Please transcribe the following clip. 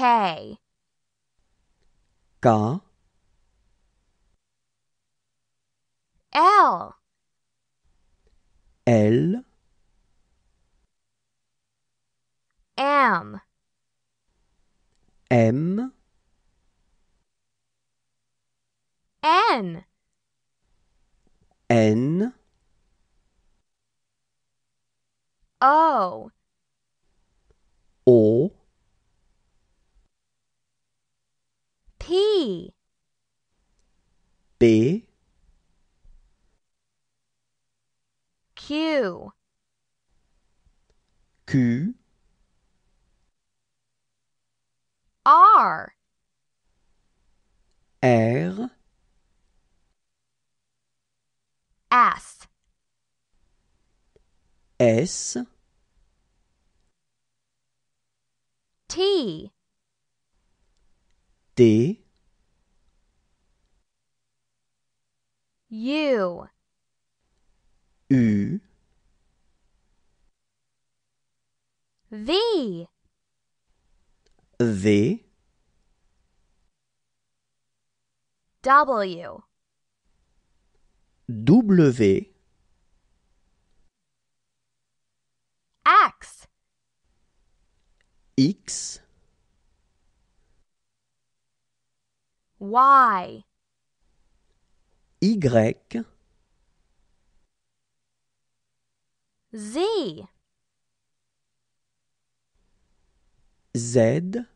K. M. N. N. O. O. P B Q Q R R S S T D U U V V W W X X Y. Y. Z. Z.